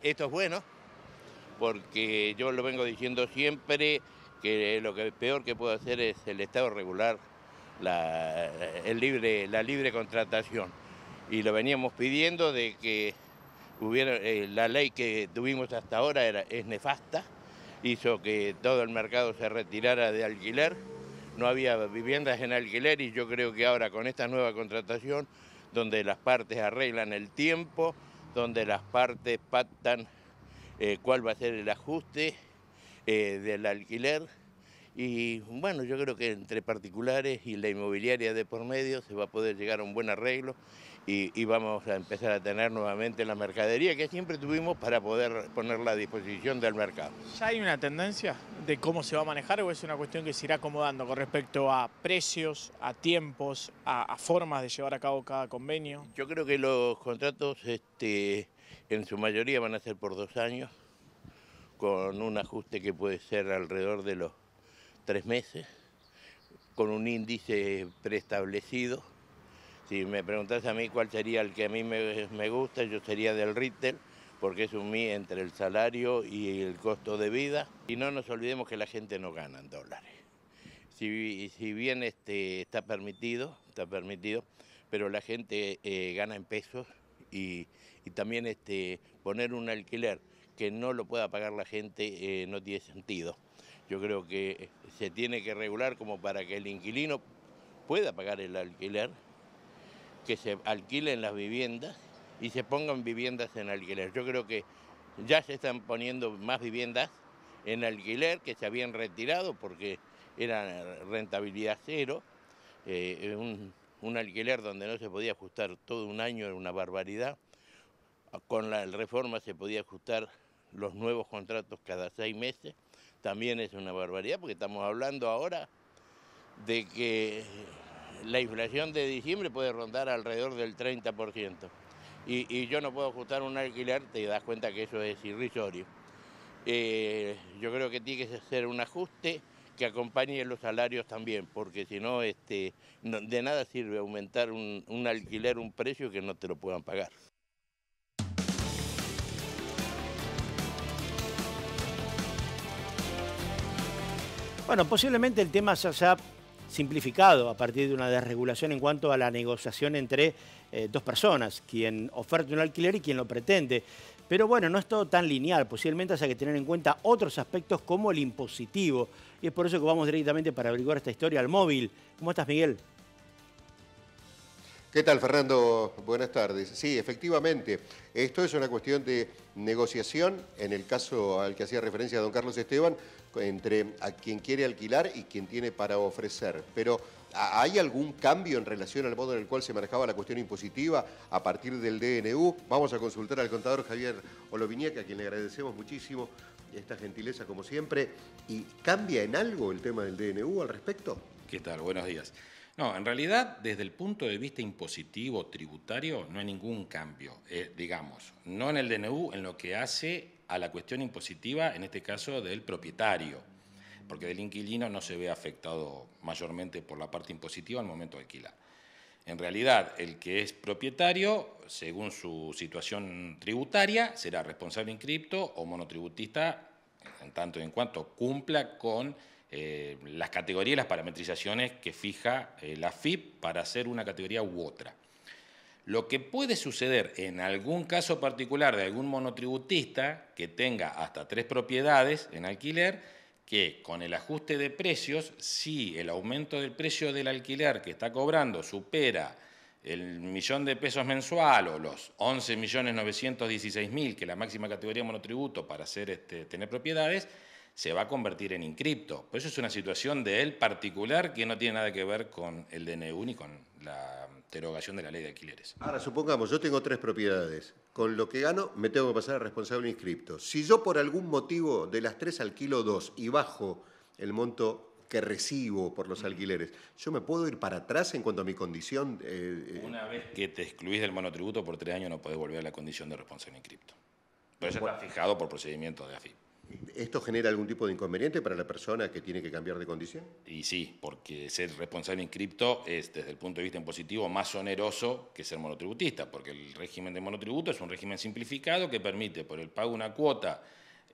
Esto es bueno, porque yo lo vengo diciendo siempre que lo que peor que puedo hacer es el Estado regular la, libre, la libre contratación. Y lo veníamos pidiendo de que hubiera eh, la ley que tuvimos hasta ahora es nefasta, hizo que todo el mercado se retirara de alquiler, no había viviendas en alquiler y yo creo que ahora con esta nueva contratación, donde las partes arreglan el tiempo, donde las partes pactan eh, cuál va a ser el ajuste eh, del alquiler. Y bueno, yo creo que entre particulares y la inmobiliaria de por medio se va a poder llegar a un buen arreglo y, vamos a empezar a tener nuevamente la mercadería que siempre tuvimos para poder ponerla a disposición del mercado. ¿Ya hay una tendencia de cómo se va a manejar o es una cuestión que se irá acomodando con respecto a precios, a tiempos, a, formas de llevar a cabo cada convenio? Yo creo que los contratos este, en su mayoría van a ser por dos años, con un ajuste que puede ser alrededor de los tres meses, con un índice preestablecido si me preguntas a mí cuál sería el que a mí me, gusta, yo sería del retail, porque es un mí entre el salario y el costo de vida. Y no nos olvidemos que la gente no gana en dólares. Si, si bien este, está permitido, está permitido, pero la gente eh, gana en pesos y, también este, poner un alquiler que no lo pueda pagar la gente eh, no tiene sentido. Yo creo que se tiene que regular como para que el inquilino pueda pagar el alquiler que se alquilen las viviendas y se pongan viviendas en alquiler. Yo creo que ya se están poniendo más viviendas en alquiler que se habían retirado porque era rentabilidad cero. Eh, un, alquiler donde no se podía ajustar todo un año era una barbaridad. Con la reforma se podía ajustar los nuevos contratos cada seis meses. También es una barbaridad porque estamos hablando ahora de que la inflación de diciembre puede rondar alrededor del 30%. Y, yo no puedo ajustar un alquiler, te das cuenta que eso es irrisorio. Eh, yo creo que tiene que hacer un ajuste que acompañe los salarios también, porque si este, no, de nada sirve aumentar un, un alquiler, un precio que no te lo puedan pagar. Bueno, posiblemente el tema SASAP simplificado a partir de una desregulación en cuanto a la negociación entre eh, dos personas, quien oferta un alquiler y quien lo pretende. Pero bueno, no es todo tan lineal, posiblemente haya que tener en cuenta otros aspectos como el impositivo. Y es por eso que vamos directamente para averiguar esta historia al móvil. ¿Cómo estás, Miguel? ¿Qué tal, Fernando? Buenas tardes. Sí, efectivamente, esto es una cuestión de negociación, en el caso al que hacía referencia don Carlos Esteban, entre a quien quiere alquilar y quien tiene para ofrecer. Pero ¿hay algún cambio en relación al modo en el cual se manejaba la cuestión impositiva a partir del DNU? Vamos a consultar al contador Javier Oloviñaca, a quien le agradecemos muchísimo esta gentileza como siempre. ¿Y cambia en algo el tema del DNU al respecto? ¿Qué tal? Buenos días. No, en realidad, desde el punto de vista impositivo, tributario, no hay ningún cambio, eh, digamos. No en el DNU, en lo que hace a la cuestión impositiva, en este caso del propietario, porque del inquilino no se ve afectado mayormente por la parte impositiva al momento de alquilar. En realidad, el que es propietario, según su situación tributaria, será responsable en cripto o monotributista en tanto y en cuanto cumpla con eh, las categorías y las parametrizaciones que fija eh, la FIP para hacer una categoría u otra. Lo que puede suceder en algún caso particular de algún monotributista que tenga hasta tres propiedades en alquiler, que con el ajuste de precios, si el aumento del precio del alquiler que está cobrando supera el millón de pesos mensual o los 11.916.000, que es la máxima categoría monotributo para hacer este, tener propiedades, se va a convertir en inscripto. Pues eso es una situación de él particular que no tiene nada que ver con el DNU ni con la derogación de la ley de alquileres. Ahora, supongamos, yo tengo tres propiedades. Con lo que gano, me tengo que pasar a responsable inscripto. Si yo por algún motivo de las tres alquilo dos y bajo el monto que recibo por los alquileres. ¿Yo me puedo ir para atrás en cuanto a mi condición? Eh, eh, una vez que te excluís del monotributo por tres años no podés volver a la condición de responsable inscripto. cripto. Pero eso está fijado por procedimiento de AFIP. ¿Esto genera algún tipo de inconveniente para la persona que tiene que cambiar de condición? Y sí, porque ser responsable inscripto es, desde el punto de vista impositivo, más oneroso que ser monotributista, porque el régimen de monotributo es un régimen simplificado que permite, por el pago de una cuota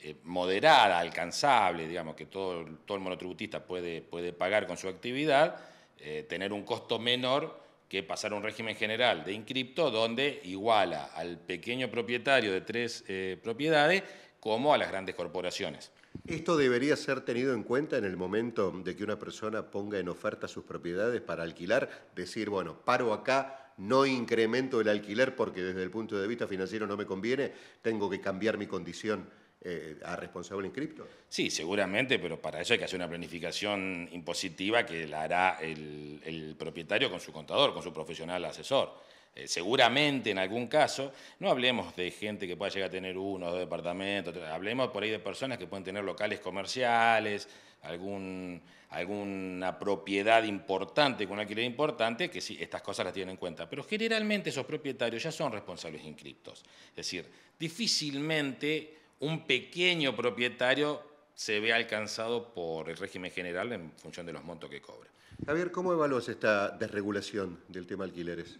eh, moderada, alcanzable, digamos, que todo, todo el monotributista puede, puede pagar con su actividad, eh, tener un costo menor que pasar a un régimen general de inscripto donde iguala al pequeño propietario de tres eh, propiedades como a las grandes corporaciones. ¿Esto debería ser tenido en cuenta en el momento de que una persona ponga en oferta sus propiedades para alquilar? Decir, bueno, paro acá, no incremento el alquiler porque desde el punto de vista financiero no me conviene, tengo que cambiar mi condición eh, a responsable en cripto. Sí, seguramente, pero para eso hay que hacer una planificación impositiva que la hará el propietario con su contador, con su profesional asesor. Eh, seguramente en algún caso, no hablemos de gente que pueda llegar a tener uno o dos departamentos, hablemos por ahí de personas que pueden tener locales comerciales, algún, alguna propiedad importante, con un alquiler importante, que sí, estas cosas las tienen en cuenta. Pero generalmente esos propietarios ya son responsables inscriptos. Es decir, difícilmente un pequeño propietario se ve alcanzado por el régimen general en función de los montos que cobra. Javier, ¿cómo evalúas esta desregulación del tema alquileres?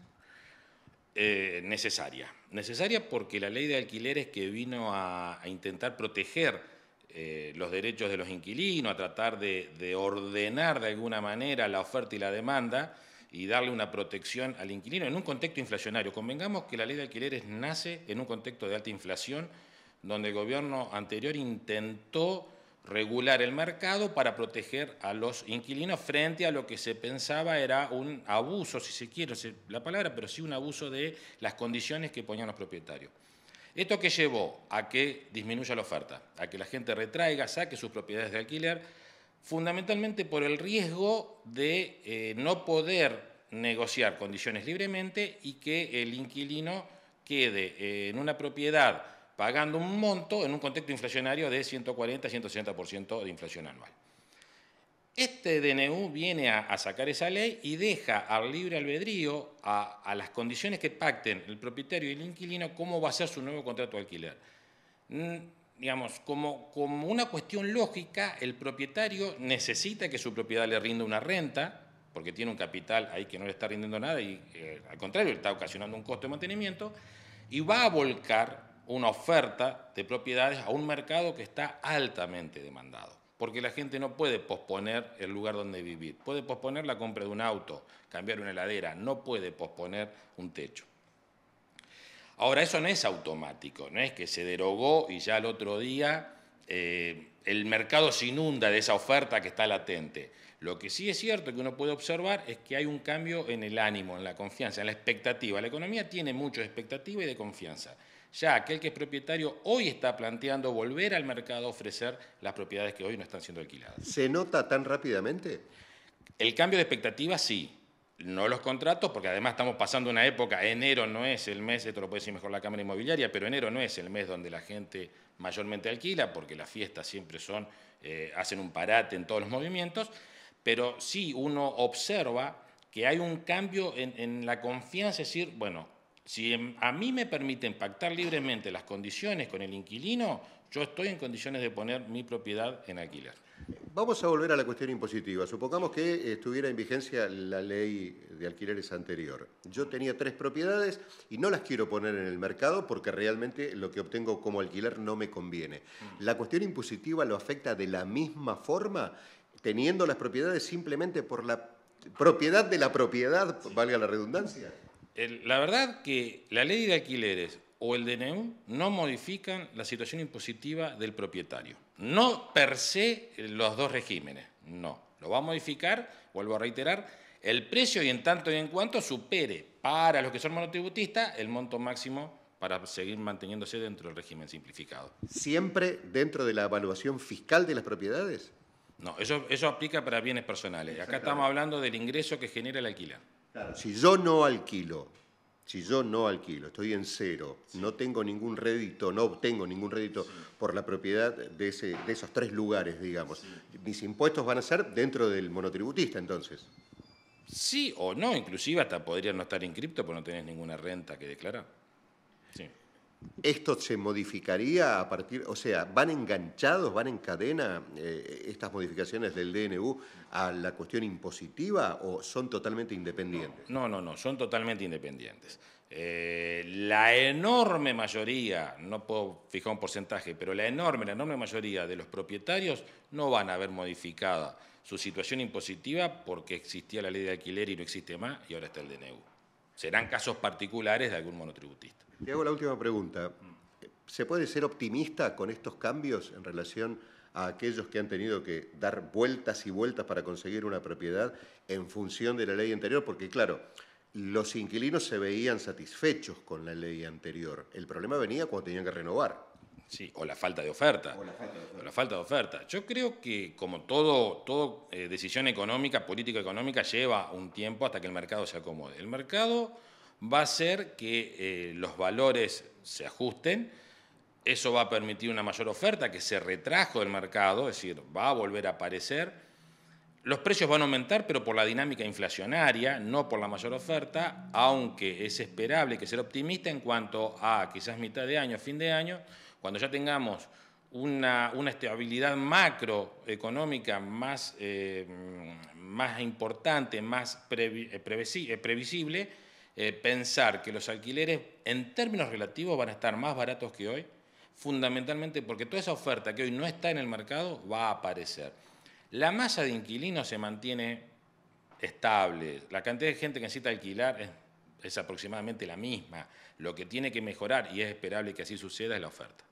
Eh, necesaria. Necesaria porque la ley de alquileres que vino a, intentar proteger eh, los derechos de los inquilinos, a tratar de, ordenar de alguna manera la oferta y la demanda y darle una protección al inquilino en un contexto inflacionario. Convengamos que la ley de alquileres nace en un contexto de alta inflación, donde el gobierno anterior intentó regular el mercado para proteger a los inquilinos frente a lo que se pensaba era un abuso, si se quiere la palabra, pero sí un abuso de las condiciones que ponían los propietarios. ¿Esto que llevó? A que disminuya la oferta, a que la gente retraiga, saque sus propiedades de alquiler, fundamentalmente por el riesgo de eh, no poder negociar condiciones libremente y que el inquilino quede en una propiedad pagando un monto en un contexto inflacionario de 140 160% de inflación anual. Este DNU viene a, sacar esa ley y deja al libre albedrío, a, las condiciones que pacten el propietario y el inquilino, cómo va a ser su nuevo contrato de alquiler. Mm, digamos, como, como una cuestión lógica, el propietario necesita que su propiedad le rinda una renta, porque tiene un capital ahí que no le está rindiendo nada y eh, al contrario, le está ocasionando un costo de mantenimiento, y va a volcar una oferta de propiedades a un mercado que está altamente demandado. Porque la gente no puede posponer el lugar donde vivir, puede posponer la compra de un auto, cambiar una heladera, no puede posponer un techo. Ahora, eso no es automático, no es que se derogó y ya al otro día eh, el mercado se inunda de esa oferta que está latente. Lo que sí es cierto que uno puede observar es que hay un cambio en el ánimo, en la confianza, en la expectativa. La economía tiene mucho de expectativa y de confianza. Ya aquel que es propietario hoy está planteando volver al mercado a ofrecer las propiedades que hoy no están siendo alquiladas. ¿Se nota tan rápidamente? El cambio de expectativa sí. No los contratos, porque además estamos pasando una época, enero no es el mes, esto lo puede decir mejor la Cámara Inmobiliaria, pero enero no es el mes donde la gente mayormente alquila, porque las fiestas siempre son, eh, hacen un parate en todos los movimientos, pero sí uno observa que hay un cambio en, la confianza, es decir, bueno, si em, a mí me permiten pactar libremente las condiciones con el inquilino, yo estoy en condiciones de poner mi propiedad en alquiler. Vamos a volver a la cuestión impositiva. Supongamos que estuviera en vigencia la ley de alquileres anterior. Yo tenía tres propiedades y no las quiero poner en el mercado porque realmente lo que obtengo como alquiler no me conviene. Mm. ¿La cuestión impositiva lo afecta de la misma forma? teniendo las propiedades simplemente por la propiedad de la propiedad, valga la redundancia. La verdad que la ley de alquileres o el DNU no modifican la situación impositiva del propietario. No per se los dos regímenes, no. Lo va a modificar, vuelvo a reiterar, el precio y en tanto y en cuanto supere para los que son monotributistas el monto máximo para seguir manteniéndose dentro del régimen simplificado. ¿Siempre dentro de la evaluación fiscal de las propiedades? No, eso, aplica para bienes personales. Acá estamos hablando del ingreso que genera el alquiler. si yo no alquilo, si yo no alquilo, estoy en cero, no tengo ningún rédito, no obtengo ningún rédito por la propiedad de, ese, de, esos tres lugares, digamos, mis impuestos van a ser dentro del monotributista entonces. Sí o no, inclusive hasta podría no estar en cripto porque no tenés ninguna renta que declarar. Sí. ¿Esto se modificaría a partir, o sea, van enganchados, van en cadena eh, estas modificaciones del DNU a la cuestión impositiva o son totalmente independientes? No, no, no, son totalmente independientes. Eh, la enorme mayoría, no puedo fijar un porcentaje, pero la enorme, la enorme mayoría de los propietarios no van a ver modificada su situación impositiva porque existía la ley de alquiler y no existe más y ahora está el DNU serán casos particulares de algún monotributista. Te hago la última pregunta. ¿Se puede ser optimista con estos cambios en relación a aquellos que han tenido que dar vueltas y vueltas para conseguir una propiedad en función de la ley anterior? Porque claro, los inquilinos se veían satisfechos con la ley anterior. El problema venía cuando tenían que renovar o la falta de oferta. O la falta de oferta. Yo creo que como todo, todo eh, decisión económica, política económica, lleva un tiempo hasta que el mercado se acomode. El mercado va a hacer que eh, los valores se ajusten, eso va a permitir una mayor oferta que se retrajo del mercado, es decir, va a volver a aparecer. Los precios van a aumentar, pero por la dinámica inflacionaria, no por la mayor oferta, aunque es esperable que sea optimista en cuanto a quizás mitad de año, fin de año, cuando ya tengamos una, estabilidad macroeconómica más, eh, más importante, más eh, eh, previsible, pensar que los alquileres en términos relativos van a estar más baratos que hoy, fundamentalmente porque toda esa oferta que hoy no está en el mercado va a aparecer. La masa de inquilinos se mantiene estable, la cantidad de gente que necesita alquilar es aproximadamente la misma, lo que tiene que mejorar y es esperable que así suceda es la oferta.